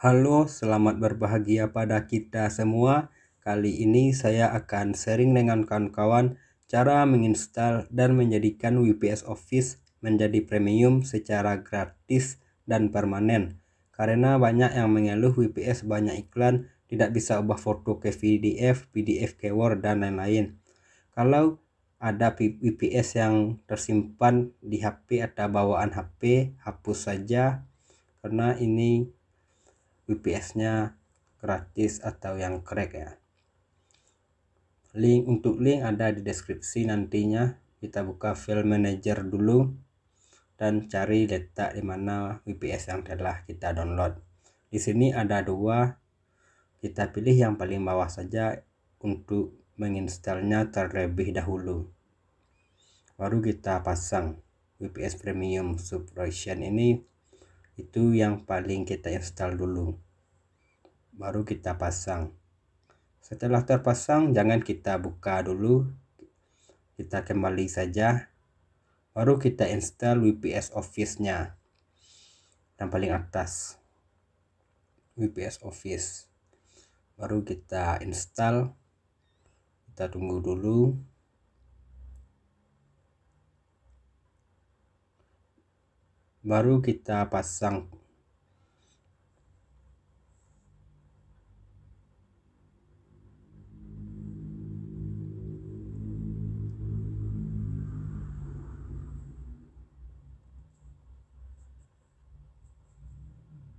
Halo, selamat berbahagia pada kita semua. Kali ini saya akan sharing dengan kawan-kawan cara menginstal dan menjadikan WPS Office menjadi premium secara gratis dan permanen. Karena banyak yang mengeluh WPS banyak iklan, tidak bisa ubah foto ke PDF, PDF ke Word, dan lain-lain. Kalau ada WPS yang tersimpan di HP atau bawaan HP, hapus saja karena ini wps nya gratis atau yang crack ya. Link untuk link ada di deskripsi nantinya. Kita buka file manager dulu dan cari letak di mana VPS yang telah kita download. Di sini ada dua, kita pilih yang paling bawah saja untuk menginstalnya terlebih dahulu. Baru kita pasang VPS Premium Subscription ini itu yang paling kita install dulu baru kita pasang setelah terpasang jangan kita buka dulu kita kembali saja baru kita install WPS office nya yang paling atas WPS office baru kita install kita tunggu dulu baru kita pasang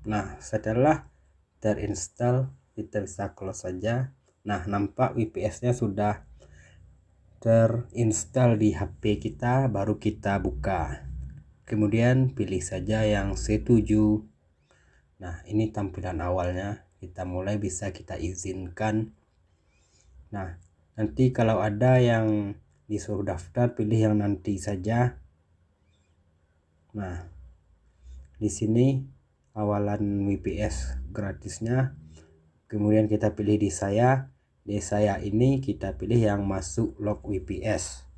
Nah, setelah terinstall, kita bisa close saja. Nah, nampak WPS-nya sudah terinstall di HP kita, baru kita buka kemudian pilih saja yang setuju nah ini tampilan awalnya kita mulai bisa kita izinkan nah nanti kalau ada yang disuruh daftar pilih yang nanti saja nah di sini awalan WPS gratisnya kemudian kita pilih di saya di saya ini kita pilih yang masuk log WPS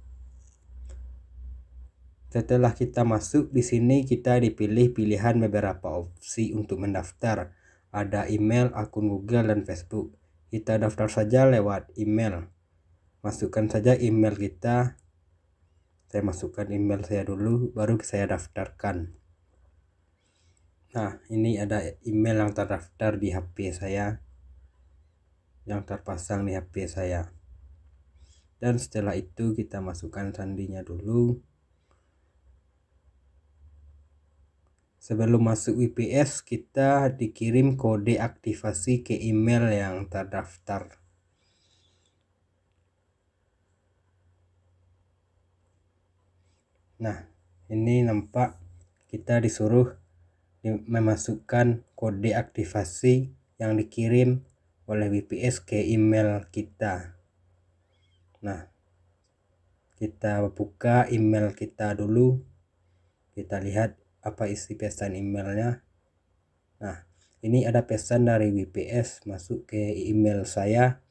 setelah kita masuk di sini kita dipilih pilihan beberapa opsi untuk mendaftar. Ada email, akun Google dan Facebook. Kita daftar saja lewat email. Masukkan saja email kita. Saya masukkan email saya dulu baru saya daftarkan. Nah, ini ada email yang terdaftar di HP saya. Yang terpasang di HP saya. Dan setelah itu kita masukkan sandinya dulu. Sebelum masuk WPS, kita dikirim kode aktivasi ke email yang terdaftar. Nah, ini nampak kita disuruh memasukkan kode aktivasi yang dikirim oleh WPS ke email kita. Nah, kita buka email kita dulu. Kita lihat apa isi pesan emailnya nah ini ada pesan dari WPS masuk ke email saya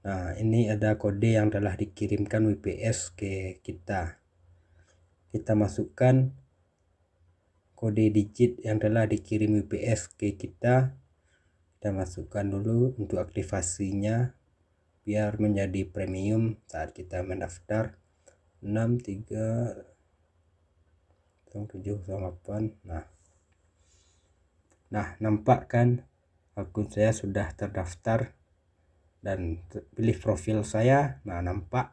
nah ini ada kode yang telah dikirimkan WPS ke kita kita masukkan kode digit yang telah dikirim WPS ke kita kita masukkan dulu untuk aktivasinya biar menjadi premium saat kita mendaftar tiga 7 sama 8 nah nah nampak kan akun saya sudah terdaftar dan pilih profil saya nah nampak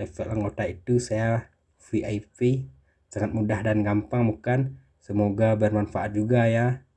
level anggota itu saya VIP sangat mudah dan gampang bukan semoga bermanfaat juga ya